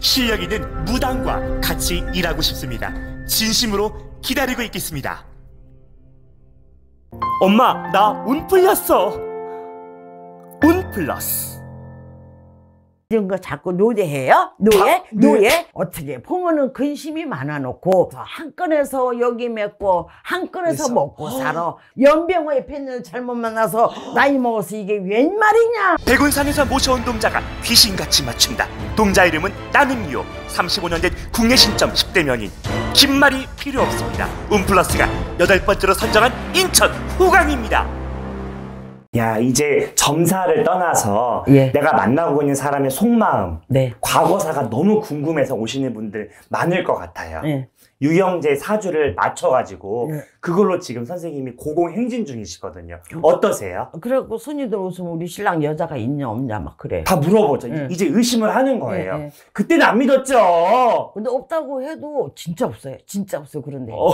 실력 있는 무당과 같이 일하고 싶습니다. 진심으로 기다리고 있겠습니다. 엄마, 나 운 풀렸어. 운 플러스. 이런 거 자꾸 노예해요? 노예? 네. 노예? 어떻게 보면은 근심이 많아놓고 한 건에서 여기 맺고 한 건에서 먹고 어. 살아 연병호 옆에 있 잘못 만나서 어. 나이 먹어서 이게 웬 말이냐 백운산에서 모셔온 동자가 귀신같이 맞춘다 동자 이름은 따는요 35년 된 국내 신점 10대 명인 긴 말이 필요 없습니다 운플러스가 여덟 번째로 선정한 인천 호강입니다 야 이제 점사를 떠나서 예. 내가 만나고 있는 사람의 속마음, 네. 과거사가 너무 궁금해서 오시는 분들 많을 것 같아요. 예. 유형제 사주를 맞춰가지고 예. 그걸로 지금 선생님이 고공행진 중이시거든요. 어. 어떠세요? 아, 그래고 손님들 오시면 우리 신랑 여자가 있냐 없냐 막 그래. 다 물어보죠. 예. 이제 의심을 하는 거예요. 예, 예. 그때는 안 믿었죠. 근데 없다고 해도 진짜 없어요. 진짜 없어요. 그런데. 어.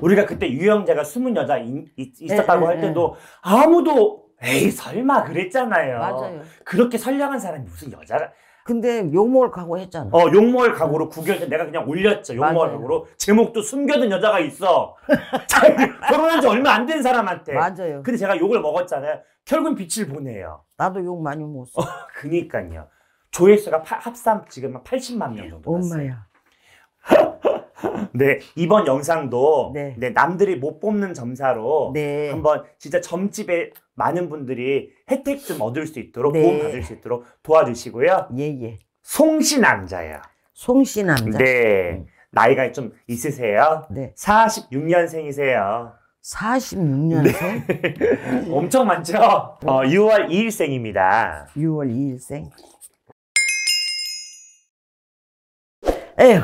우리가 그때 유영자가 숨은 여자 있, 었다고할 네, 네, 네. 때도 아무도 에이 설마 그랬잖아요. 맞아요. 그렇게 선량한 사람이 무슨 여자라. 근데 욕먹을 각오 했잖아. 어, 욕먹을 각오로 9개월 내가 그냥 올렸죠. 욕먹을 각오로. 제목도 숨겨둔 여자가 있어. 결혼한 지 얼마 안 된 사람한테. 맞아요. 근데 제가 욕을 먹었잖아요. 결국은 빛을 보내요. 나도 욕 많이 먹었어. 어, 그니까요. 조회수가 파, 합산 지금 80만 명 정도 됐어요. 엄마야. 네, 이번 영상도 네. 네, 남들이 못 뽑는 점사로 네. 한번 진짜 점집에 많은 분들이 혜택 좀 얻을 수 있도록 네. 도움 받을 수 있도록 도와주시고요. 예, 예. 송씨 남자야 송씨 남자. 네. 나이가 좀 있으세요? 네. 46년생이세요. 46년생? 네. 엄청 많죠? 어, 6월 2일생입니다. 6월 2일생. 에휴.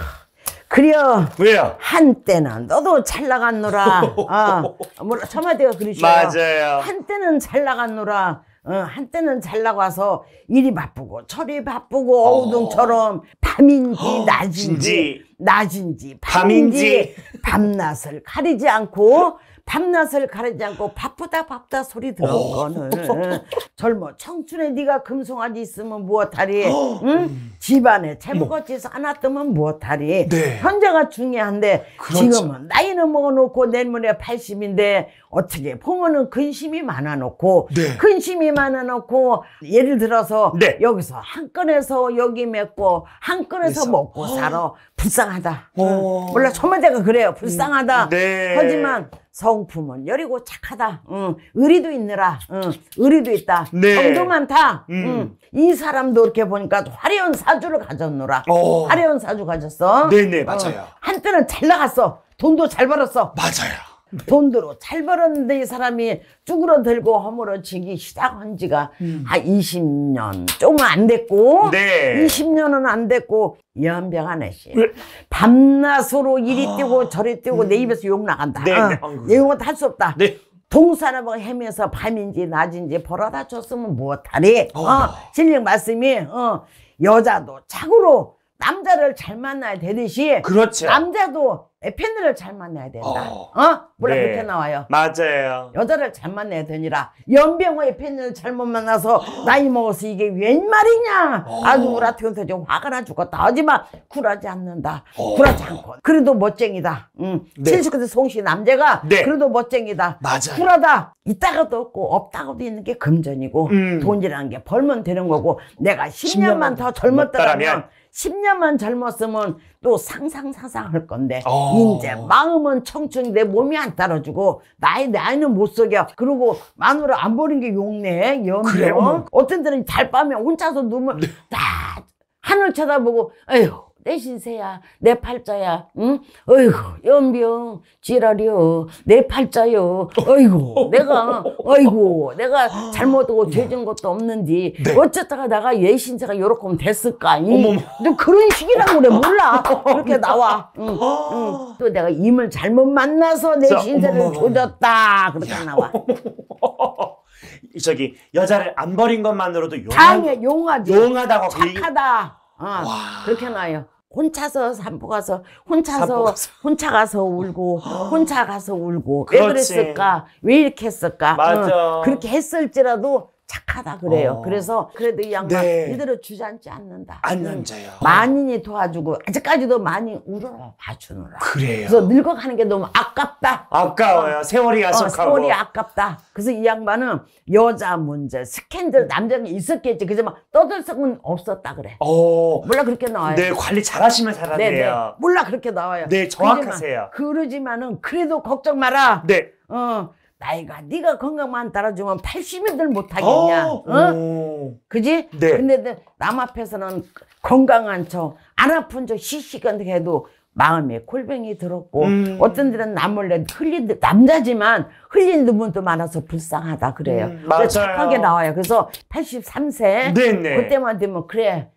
그려. 왜요? 한때는 너도 잘 나갔노라. 어, 뭐라 청와대가 그러죠. 맞아요. 한때는 잘 나갔노라. 어, 한때는 잘 나가서 일이 바쁘고 철이 바쁘고 어. 우동처럼 밤인지 낮인지 낮인지 밤인지 밤낮을 가리지 않고 밤낮을 가리지 않고 바쁘다 바쁘다 소리 들은 어. 거는 젊어 청춘에 네가 금송아지 있으면 무엇하리 어. 응? 음. 집안에 채무거치서 안나 뜨면 무엇하리 네. 현재가 중요한데 그렇죠. 지금은 나이는 먹어놓고 내년에 80인데 어떻게 보면은 근심이 많아놓고 네. 근심이 많아놓고 예를 들어서 네. 여기서 한 건에서 여기 맺고 한 건에서 먹고 살아 어. 불쌍하다. 오. 어. 몰라 초면대가 그래요. 불쌍하다. 음. 네. 하지만 성품은 여리고 착하다. 응. 의리도 있느라. 응. 의리도 있다. 네. 정도 많다. 음. 응. 이 사람도 이렇게 보니까 화려한 사주를 가졌노라. 오. 어. 화려한 사주 가졌어. 네네 맞아요. 어. 한때는 잘 나갔어. 돈도 잘 벌었어. 맞아요. 네. 돈 들어 잘 벌었는데 이 사람이 쭈그러들고 허물어지기 시작한 지가 음. 한 20년 조금 안 됐고 네. 20년은 안 됐고 연병 하나씨 네. 밤낮으로 이리 아. 뛰고 저리 뛰고 음. 내 입에서 욕 나간다 네, 어. 네. 어. 이 할수 없다 네. 동사람 헤매서 밤인지 낮인지 벌어다 줬으면 못하리 어. 어. 진리 말씀이 어. 여자도 착으로 남자를 잘 만나야 되듯이 그렇죠. 남자도 에들을잘 만나야 된다. 어, 어? 뭐라 네. 그렇게 나와요. 맞아요. 여자를 잘 만나야 되니라. 연병호 에펜을 잘못 만나서 어. 나이 먹어서 이게 웬 말이냐. 어. 아주 우라트한서좀 화가 나 죽었다. 하지만 굴하지 않는다. 어. 굴하지 않고. 그래도 멋쟁이다. 응. 네. 79세 송씨 남자가 네. 그래도 멋쟁이다. 맞아요. 굴하다. 있다가도 없고 없다가도 있는 게 금전이고 음. 돈이라는 게 벌면 되는 거고 내가 10년만, 10년만 더 젊었더라면 10년만 젊었으면 또 상상사상 할 건데 어. 이제 마음은 청춘이 내 몸이 안 따라주고 나이 나이는 못 속여 그리고 마누라 안 보는 게 용네 염려 그래, 어머. 어떤 때는 달밤에 혼자서 눈우면딱 네. 하늘 쳐다보고 에휴 내 신세야, 내 팔자야, 응? 어이구, 연병, 지랄이요, 내 팔자요, 어이구, 내가, 어이구, 내가 잘못하고 네. 죄진 것도 없는지 네. 어쨌다가 내가 얘 신세가 요렇게 하면 됐을까? 이, 너 그런 식이라고 그래, 몰라. 그렇게 나와. 응, 응. 아. 또 내가 임을 잘못 만나서 내 자, 신세를 어머 조졌다. 그렇게 나와. 저기, 여자를 안 버린 것만으로도 용하, 당 용하지. 용하다고 그 착하다. 그 어, 그렇게 나요. 혼자서 산보 가서 혼자서 가서. 혼자 가서 울고 혼자 가서 울고 왜 그렇지. 그랬을까 왜 이렇게 했을까 맞아. 어, 그렇게 했을지라도 착하다 그래요. 어. 그래서 그래도 이 양반 네. 이대로 주저앉지 않는다. 안 앉아요. 만인이 음. 도와주고 아직까지도 많이 울어러 봐주느라. 그래요. 그래서 늙어가는 게 너무 아깝다. 아까워요. 어. 세월이 가속하고. 어, 세월이 아깝다. 그래서 이 양반은 여자 문제, 스캔들 음. 남자는 있었겠지. 그지만 떠들썩은 없었다 그래. 어. 몰라 그렇게 나와요. 네 관리 잘하시면 잘하네요. 네, 네. 몰라 그렇게 나와요. 네 정확하세요. 그러지만, 그러지만은 그래도 걱정 마라. 네. 어. 나이가 네가 건강만 따라주면 80인들 못하겠냐. 어? 어? 그지? 네. 근데 남 앞에서는 건강한 척, 안 아픈 척 시시건해도 마음에 골병이 들었고 음. 어떤 데는 남몰래 흘린 남자지만 흘린 눈물도 많아서 불쌍하다 그래요. 음, 그래서 착하게 나와요. 그래서 83세 네네. 그때만 되면 그래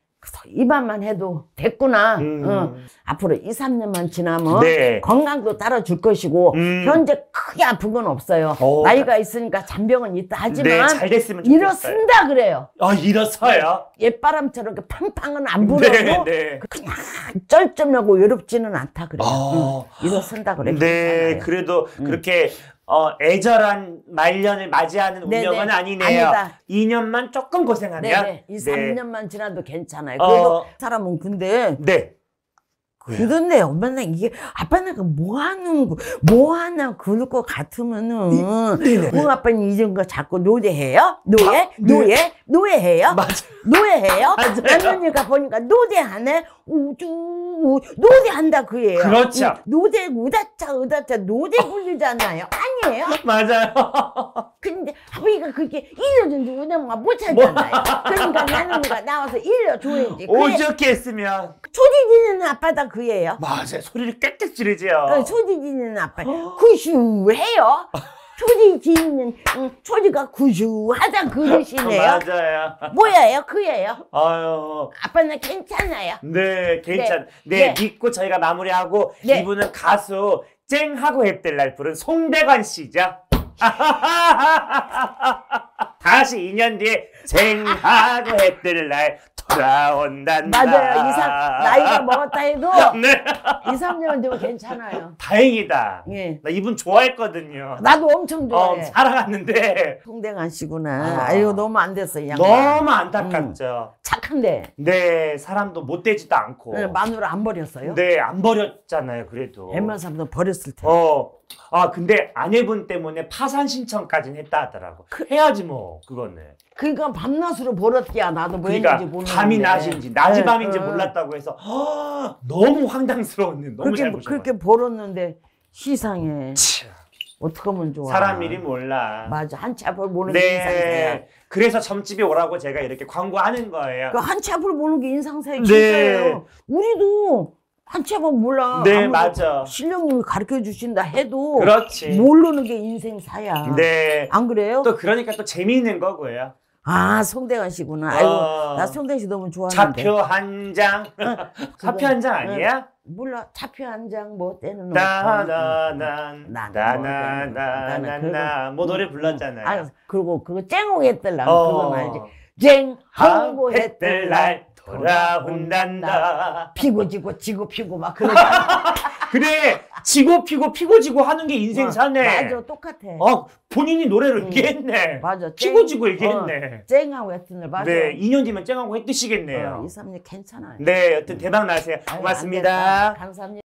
이반만 해도 됐구나. 음. 어. 앞으로 2, 3년만 지나면 네. 건강도 따라줄 것이고 음. 현재 크게 아픈 건 없어요. 오. 어. 나이가 있으니까 잔병은 있다 하지만 네, 일어선다 그래요. 아 일어서요? 예, 옛바람처럼 팡팡은 안 불어도 네, 네. 그냥 쩔쩔하고 외롭지는 않다 그래요. 아. 응. 음, 일어선다 그래요. 네, 그래도 응. 음. 그렇게 어, 애절한 말년을 맞이하는 네, 네. 운명은 아니네요. 아니다. 2년만 조금 고생하면 네이 3년만 지나도 괜찮아요. 그래도 어. 사람은 근데 네. 그런데 엄마 이게 아빠는 그뭐 하는 거, 뭐 하나 그럴 것 같으면은 네, 네, 네. 뭐 응 아빠는 이런 거 자꾸 노래해요? 노예? 노예? 노예해요? 맞아. 노예해요? 남편이가 보니까 노대하네? 우주, 노대한다 그예요. 그렇죠. 노대, 우다차, 우다차, 노대 불리잖아요. 아니에요? 맞아요. 근데 우리가 그렇게 일러준지 우리는 못 살잖아요. 뭐. 그러니까 나는 누가 나와서 일러줘야지. 오죽했으면. 소리 지는 아빠다 그예요. 맞아요. 소리를 깨끗 지르지요. 어, 소리 지는 아빠. 구슈 그 해요. 초지 짓는 초지가 구주하다 그러시네요. 맞아요. 뭐예요? 그예요? 아유. 아빠는 괜찮아요. 네, 괜찮. 네, 네, 네. 믿고 저희가 마무리하고 네. 이분은 가수 쨍하고 헵델날 부른 송대관 씨죠. 다시 2년 뒤에 쨍하고 헵델날 돌아온단 맞아요. 이상 나이가 먹었다 해도 네. 2, 3년 되면 괜찮아요. 다행이다. 예. 나 이분 좋아했거든요. 나도 엄청 좋아해. 살아갔는데 어, 통댕 안씨구나. 아. 아. 이고 너무 안 됐어 양반. 너무 안타깝죠. 음. 착한데. 네, 사람도 못되지도 않고. 네, 마누라 안 버렸어요? 네, 안 버렸잖아요, 그래도. 웬만 사람도 버렸을 텐데. 어. 아, 근데 아내분 때문에 파산 신청까지는 했다 하더라고. 그, 해야지 뭐, 그거는. 그니까 밤낮으로 벌었기야, 나도 뭐 그러니까 했는지 모르는 밤이 낮인지, 낮이 네, 밤인지 네, 몰랐다고 해서 허, 아, 너무 황당스러웠는 너무 그렇게, 잘 그렇게 벌었는데 시상에. 어떻게 하면 좋아. 사람 일이 몰라. 맞아. 한치 을 모르는 네. 인상이야. 그래서 점집이 오라고 제가 이렇게 광고하는 거예요. 그 한치 을모르게 인상사의 네. 진짜예요. 우리도 한치 앞 몰라. 네, 맞아. 신령님이 가르쳐 주신다 해도 그렇지. 모르는 게 인생사야. 네. 안 그래요? 또 그러니까 또 재미있는 거고요. 아 송대관 씨구나. 아이고 어. 나 송대관 씨 너무 좋아하는데. 차표 한 장. 차표 한 장 아니야? 몰라 차표 한 장 뭐 때는 나나나나나나나 뭐, 뭐 노래 불렀잖아요. 아 그리고 그거 쨍오겠들랑 그건 알지. 쨍하 했들 날 어. 돌아온단다. 피고 지고 지고 피고 막 그러잖아. 그래 지고 피고 피고 지고 하는 게 인생 사네. 어, 맞아 똑같아. 어 본인이 노래를 응. 얘기했네. 맞아. 피고 지고 얘기했네. 어, 쨍하고 했던을 네, 맞아. 네 2년 뒤면 쨍하고 했듯이겠네요. 어, 2, 3년 괜찮아요. 네 여튼 대박 나세요. 고맙습니다. 감사합니다.